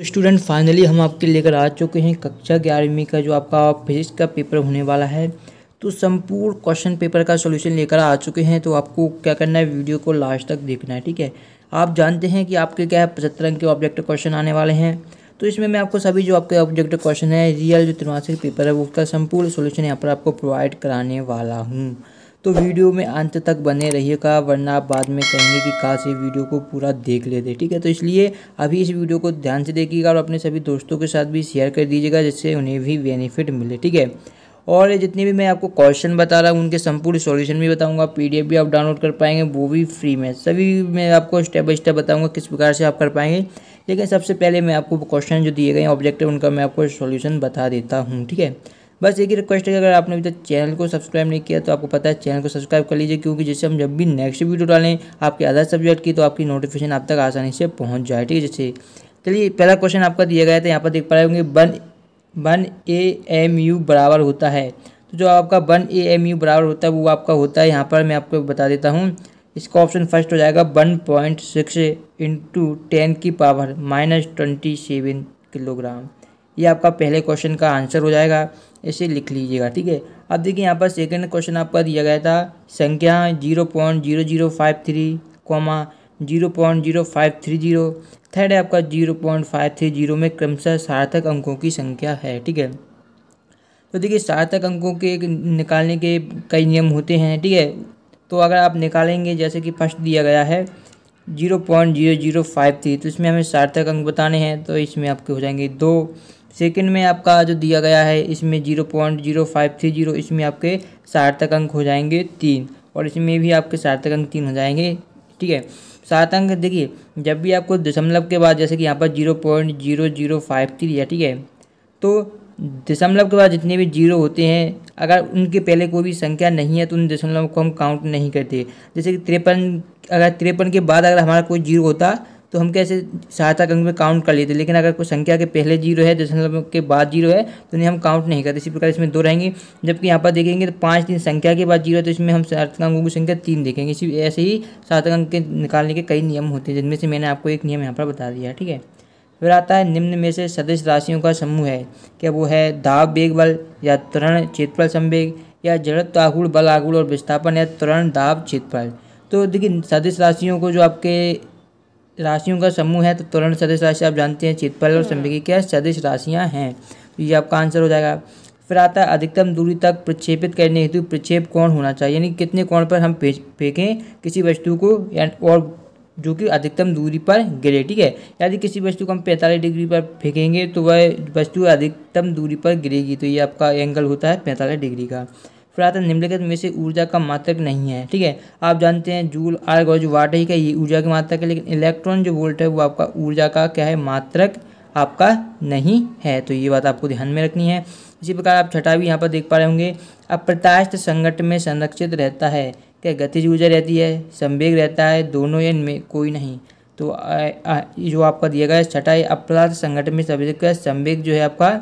तो student finally हम आपके लेकर आ चुके हैं कक्षा ग्यारहवीं का जो आपका फिजिक्स का पेपर होने वाला है तो संपूर्ण क्वेश्चन पेपर का सॉल्यूशन लेकर आ चुके हैं तो आपको क्या करना है वीडियो को लास्ट तक देखना है ठीक है आप जानते हैं कि आपके क्या है पचहत्तर अंक के ऑब्जेक्टिव क्वेश्चन आने वाले हैं तो इसमें मैं आपको सभी जो आपके ऑब्जेक्टिव क्वेश्चन है रियल जो त्रिमासिक पेपर है उसका संपूर्ण सोल्यूशन यहाँ पर आपको प्रोवाइड कराने वाला हूँ तो वीडियो में अंत तक बने रहिएगा वरना आप बाद में कहेंगे कि काश ये वीडियो को पूरा देख लेते ठीक है तो इसलिए अभी इस वीडियो को ध्यान से देखिएगा और अपने सभी दोस्तों के साथ भी शेयर कर दीजिएगा जिससे उन्हें भी बेनिफिट मिले ठीक है और जितने भी मैं आपको क्वेश्चन बता रहा हूँ उनके संपूर्ण सॉल्यूशन भी बताऊंगा पीडीएफ भी आप डाउनलोड कर पाएंगे वो भी फ्री में सभी मैं आपको स्टेप बाय स्टेप बताऊंगा किस प्रकार से आप कर पाएंगे लेकिन सबसे पहले मैं आपको क्वेश्चन जो दिए गए ऑब्जेक्टिव उनका मैं आपको सॉल्यूशन बता देता हूँ ठीक है बस एक ही रिक्वेस्ट है कि अगर आपने अभी तक चैनल को सब्सक्राइब नहीं किया तो आपको पता है चैनल को सब्सक्राइब कर लीजिए क्योंकि जैसे हम जब भी नेक्स्ट वीडियो डालें आपके अदर सब्जेक्ट की तो आपकी नोटिफिकेशन आप तक आसानी से पहुँच जाए ठीक है जैसे चलिए पहला क्वेश्चन आपका दिया गया था यहाँ पर देख पा रहे होंगे one one A M U बराबर होता है तो जो आपका वन ए एम यू बराबर होता है वो आपका होता है यहाँ पर मैं आपको बता देता हूँ इसका ऑप्शन फर्स्ट हो जाएगा one point six into ten की power minus twenty seven kilogram ये आपका पहले क्वेश्चन का आंसर हो जाएगा ऐसे लिख लीजिएगा ठीक है अब देखिए यहाँ पर सेकंड क्वेश्चन आपका दिया गया था संख्या zero point zero zero five three comma zero point zero five three zero third है आपका zero point five three zero में क्रमशः सार्थक अंकों की संख्या है ठीक है तो देखिए सार्थक अंकों के निकालने के कई नियम होते हैं ठीक है तो अगर आप निकालेंगे जैसे कि फर्स्ट दिया गया है zero point zero zero five थी तो इसमें हमें सार्थक अंक बताने हैं तो इसमें आपके हो जाएंगे दो सेकंड में आपका जो दिया गया है इसमें zero point zero five three zero इसमें आपके सार्थक अंक हो जाएंगे तीन और इसमें भी आपके सार्थक अंक तीन हो जाएंगे ठीक है सात अंक देखिए जब भी आपको दशमलव के बाद जैसे कि यहाँ पर zero point zero zero five three है ठीक है तो दशमलव के बाद जितने भी जीरो होते हैं अगर उनके पहले कोई भी संख्या नहीं है तो उन दशमलव को हम काउंट नहीं करते जैसे कि तिरपन अगर तिरपन के बाद अगर हमारा कोई जीरो होता तो हम कैसे सहायता अंक में काउंट कर लेते लेकिन अगर कोई संख्या के पहले जीरो है दशमलव के बाद जीरो है तो नहीं हम काउंट नहीं करते इसी प्रकार इसमें दो रहेंगे जबकि यहाँ पर देखेंगे तो पाँच तीन संख्या के बाद जीरो है तो इसमें हम सार्थक अंकों की संख्या तीन देखेंगे इसी ऐसे ही सार्थक अंक के निकालने के कई नियम होते हैं जिनमें से मैंने आपको एक नियम यहाँ पर बता दिया ठीक है फिर आता है निम्न में से सदस्य राशियों का समूह है क्या वो है दाब वेग बल या तरण चेतपल संवेग या जड़त्व बल आगुड़ और विस्थापन या तरण दाब चेतपल तो देखिए सदस्य राशियों को जो आपके राशियों का समूह है तो तुरंत सदस्य राशि आप जानते हैं चितफल और हाँ। संभिकी क्या सदस्य राशियाँ हैं तो ये आपका आंसर हो जाएगा फिर आता है अधिकतम दूरी तक प्रक्षेपित करने हेतु प्रक्षेप कौन होना चाहिए यानी कितने कोण पर हम फेंकें किसी वस्तु को या और जो कि अधिकतम दूरी पर गिरे ठीक है यदि किसी वस्तु को हम पैंतालीस डिग्री पर फेंकेंगे तो वह वस्तु अधिकतम दूरी पर गिरेगी तो ये आपका एंगल होता है पैंतालीस डिग्री का प्रातः निम्नलिखित में से ऊर्जा का मात्रक नहीं है ठीक है आप जानते हैं जूल आर्ग और जो वाट का ये ऊर्जा का मात्रक है लेकिन इलेक्ट्रॉन जो वोल्ट है वो आपका ऊर्जा का क्या है मात्रक आपका नहीं है तो ये बात आपको ध्यान में रखनी है इसी प्रकार आप छठा भी यहाँ पर देख पा रहे होंगे अप्रत्याशित संगठन में संरक्षित रहता है क्या गतिज ऊर्जा रहती है संवेग रहता है दोनों या इनमें कोई नहीं तो आ, आ, जो आपका दिया गया है छठा अपराध संगठन में सभी संवेग जो है आपका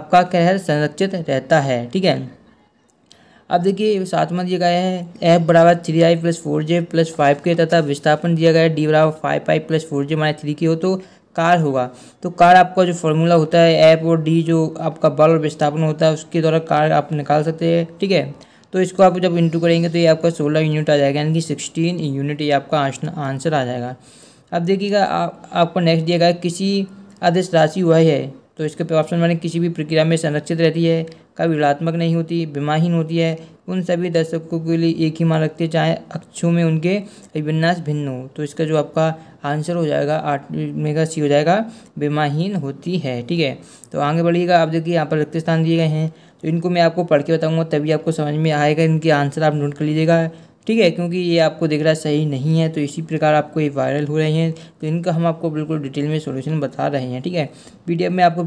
आपका क्या है संरक्षित रहता है ठीक है अब देखिए में दिया गया है एफ बराबर three I plus four J plus five K तथा विस्थापन दिया गया है डी बराबर five I plus four J minus three K हो तो कार होगा तो कार आपका जो फॉर्मूला होता है एफ और डी जो आपका बल और विस्थापन होता है उसके द्वारा कार आप निकाल सकते हैं ठीक है तो इसको आप जब इंटू करेंगे तो ये आपका सोलह यूनिट आ जाएगा यानी कि सिक्सटीन यूनिट ये आपका आंसर आ जाएगा अब देखिएगा आपको नेक्स्ट दिया गया किसी आदेश राशि वह है तो इसके ऑप्शन मैंने किसी भी प्रक्रिया में संरक्षित रहती है कभी ऋणात्मक नहीं होती बीमाहीन होती है उन सभी दर्शकों के लिए एक ही मान रखते चाहे अक्षों में उनके अभिन्यास भिन्न हो तो इसका जो आपका आंसर हो जाएगा आठ मेगा सी हो जाएगा बीमाहीन होती है ठीक है तो आगे बढ़िएगा आप देखिए यहाँ पर रक्त स्थान दिए गए हैं तो इनको मैं आपको पढ़ के बताऊँगा तभी आपको समझ में आएगा इनके आंसर आप नोट कर लीजिएगा ठीक है क्योंकि ये आपको दिख रहा सही नहीं है तो इसी प्रकार आपको ये वायरल हो रहे हैं तो इनका हम आपको बिल्कुल डिटेल में सोल्यूशन बता रहे हैं ठीक है पी में आपको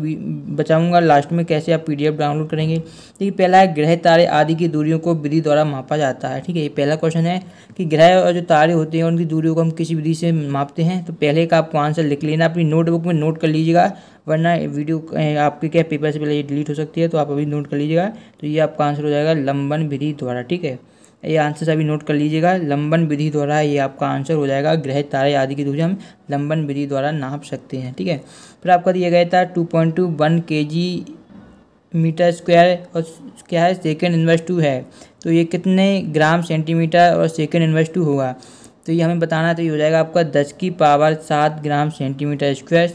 बचाऊँगा लास्ट में कैसे आप पी डाउनलोड करेंगे देखिए पहला है ग्रह तारे आदि की दूरियों को विधि द्वारा मापा जाता है ठीक है ये पहला क्वेश्चन है कि ग्रह और जो तारे होते हैं उनकी दूरियों को हम किसी विधि से मापते हैं तो पहले का आपको आंसर लिख लेना अपनी नोटबुक में नोट कर लीजिएगा वरना वीडियो आपके क्या पेपर से पहले ये डिलीट हो सकती है तो आप अभी नोट कर लीजिएगा तो ये आपका आंसर हो जाएगा लंबन विधि द्वारा ठीक है ये आंसर सभी नोट कर लीजिएगा लंबन विधि द्वारा ये आपका आंसर हो जाएगा ग्रह तारे आदि की दूरी हम लंबन विधि द्वारा नाप सकते हैं ठीक है फिर आपका दिया गया था टू पॉइंट टू वन के जी मीटर स्क्वायर और क्या है सेकेंड इन्वर्स टू है तो ये कितने ग्राम सेंटीमीटर और सेकेंड इन्वर्स टू होगा तो ये हमें बताना तो ये हो जाएगा आपका दस की पावर सात gram centimetre square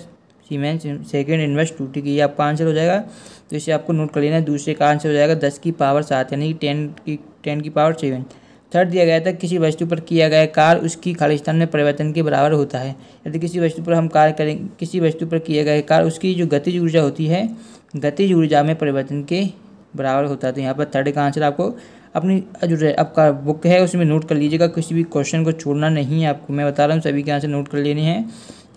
cement second inverse two ठीक है ये आपका आंसर हो जाएगा तो इसे आपको नोट कर लेना है दूसरे का आंसर हो जाएगा दस की पावर सात यानी कि टेन की टेन की पावर सेवन थर्ड दिया गया था किसी वस्तु पर किया गया कार्य उसकी खाली स्थान में परिवर्तन के बराबर होता है यदि किसी वस्तु पर हम कार्य करें किसी वस्तु पर किया गया कार्य उसकी जो गतिज ऊर्जा होती है गतिज ऊर्जा में परिवर्तन के बराबर होता है तो यहाँ पर थर्ड का आंसर आपको अपनी जो आपका बुक है उसमें नोट कर लीजिएगा किसी भी क्वेश्चन को छोड़ना नहीं है आपको मैं बता रहा हूँ सभी के आंसर नोट कर लेने हैं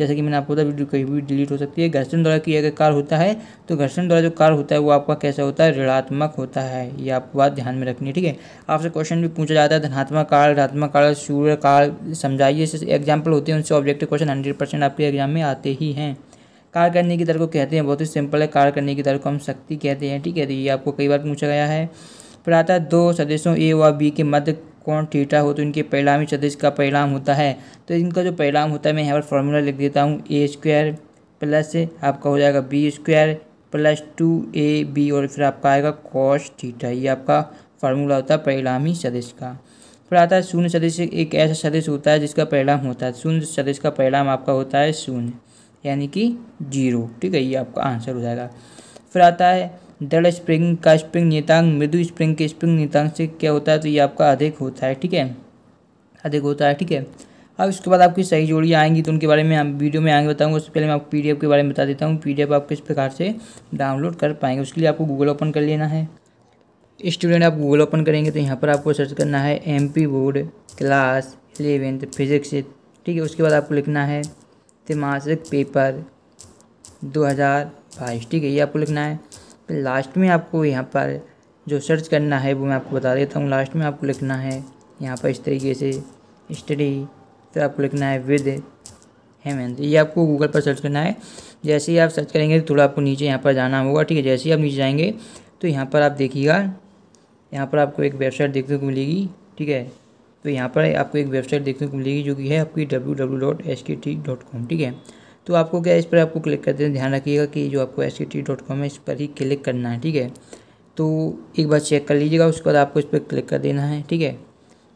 जैसे कि मैंने आपको बताया वीडियो कहीं भी डिलीट हो सकती है घर्षण द्वारा किया गया कार्य होता है तो घर्षण द्वारा जो कार्य होता है वो आपका कैसा होता है ऋणात्मक होता है ये आपको बात ध्यान में रखनी है ठीक है आपसे क्वेश्चन भी पूछा जाता है धनात्मक काल ऋणात्मक काल सूर्य काल समझाइए एग्जाम्पल होते हैं उनसे ऑब्जेक्टिव क्वेश्चन हंड्रेड परसेंट आपके एग्जाम में आते ही हैं कार करने की दर को कहते हैं बहुत ही सिंपल है कार करने की दर को हम शक्ति कहते हैं ठीक है तो ये आपको कई बार पूछा गया है फिर आता है दो सदस्यों ए व बी के मध्य कौन थीटा हो तो इनके परिणामी सदिश का परिणाम होता है तो इनका जो परिणाम होता है मैं यहाँ पर फॉर्मूला लिख देता हूँ ए स्क्वायर प्लस आपका हो जाएगा B square plus two A B और फिर आपका आएगा कॉस थीटा ये आपका फार्मूला होता है परिणामी सदिश का फिर आता है शून्य सदिश एक ऐसा सदिश होता है जिसका परिणाम होता है शून्य सदिश का परिणाम आपका होता है शून्य यानी कि जीरो ठीक है ये आपका आंसर हो जाएगा फिर आता है दृढ़ स्प्रिंग का स्प्रिंग नीतांग मृदु स्प्रिंग के स्प्रिंग नीतांग से क्या होता है तो ये आपका अधिक होता है ठीक है अधिक होता है ठीक है अब इसके बाद आपकी सही जोड़ियाँ आएंगी तो उनके बारे में वीडियो में आगे बताऊँगा उससे पहले मैं आपको पी के बारे में बता देता हूँ पी आप किस प्रकार से डाउनलोड कर पाएंगे उसके लिए आपको गूगल ओपन कर लेना है स्टूडेंट आप गूगल ओपन करेंगे तो यहाँ पर आपको सर्च करना है M P board class eleventh physics ठीक है उसके बाद आपको लिखना है तिमासिक पेपर 2022 ठीक है ये आपको लिखना है लास्ट में आपको यहाँ पर जो सर्च करना है वो मैं आपको बता देता हूँ लास्ट में आपको लिखना है यहाँ पर इस तरीके से स्टडी फिर आपको लिखना है विद हेमंत ये आपको गूगल पर सर्च करना है जैसे ही आप सर्च करेंगे तो थोड़ा आपको नीचे यहाँ पर जाना होगा ठीक है जैसे ही आप नीचे जाएंगे तो यहाँ पर आप देखिएगा यहाँ पर आपको एक वेबसाइट देखने को मिलेगी ठीक है तो यहाँ पर आपको एक वेबसाइट देखने को मिलेगी जो कि है आपकी W W dot K T dot com ठीक है तो आपको क्या इस पर आपको क्लिक कर देना ध्यान रखिएगा कि जो आपको एस e है इस पर ही क्लिक करना है ठीक है तो एक बार चेक कर लीजिएगा उसके बाद आपको इस पर क्लिक कर देना है ठीक है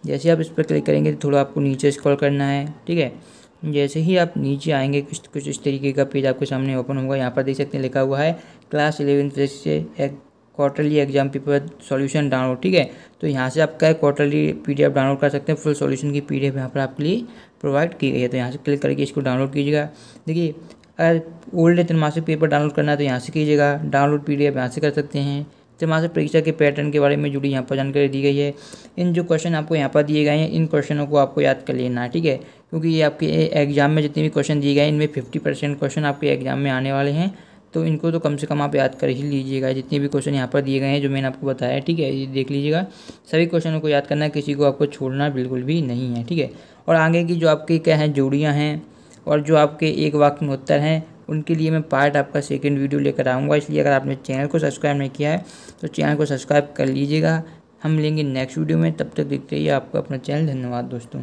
जैसे आप इस पर क्लिक करेंगे तो थोड़ा आपको नीचे स्क्रॉल करना है ठीक है जैसे ही आप नीचे आएंगे कुछ कुछ इस तरीके का पेज आपके सामने ओपन होगा यहाँ पर देख सकते हैं लिखा हुआ है क्लास इलेवेंथ से quarterly exam paper solution download ठीक है तो यहाँ से आपका क्वार्टरली पीडीएफ डाउनलोड कर सकते हैं फुल सॉल्यूशन की पीडीएफ यहाँ पर आपके लिए प्रोवाइड की गई है तो यहाँ से क्लिक करके इसको डाउनलोड कीजिएगा देखिए अगर ओल्ड त्रिमासिक पेपर डाउनलोड करना है तो यहाँ से कीजिएगा डाउनलोड पी डी यहाँ से कर सकते हैं त्रिमासिक तो परीक्षा के पैटर्न के बारे में जुड़ी यहाँ पर जानकारी दी गई है इन जो क्वेश्चन आपको यहाँ पर दिए गए हैं इन क्वेश्चनों को आपको याद कर लेना है ठीक है क्योंकि ये आपके एग्जाम में जितने भी क्वेश्चन दिए गए हैं इनमें फिफ्टी परसेंट क्वेश्चन आपके एग्जाम में आने वाले हैं तो इनको तो कम से कम आप याद कर ही लीजिएगा जितने भी क्वेश्चन यहाँ पर दिए गए हैं जो मैंने आपको बताया ठीक है ये देख लीजिएगा सभी क्वेश्चनों को याद करना किसी को आपको छोड़ना बिल्कुल भी नहीं है ठीक है और आगे की जो आपकी क्या हैं जोड़ियाँ हैं और जो आपके एक वाक्य में उत्तर हैं उनके लिए मैं पार्ट आपका सेकेंड वीडियो लेकर आऊँगा इसलिए अगर आपने चैनल को सब्सक्राइब नहीं किया है तो चैनल को सब्सक्राइब कर लीजिएगा हम लेंगे नेक्स्ट वीडियो में तब तक देखते रहिए आपका अपना चैनल धन्यवाद दोस्तों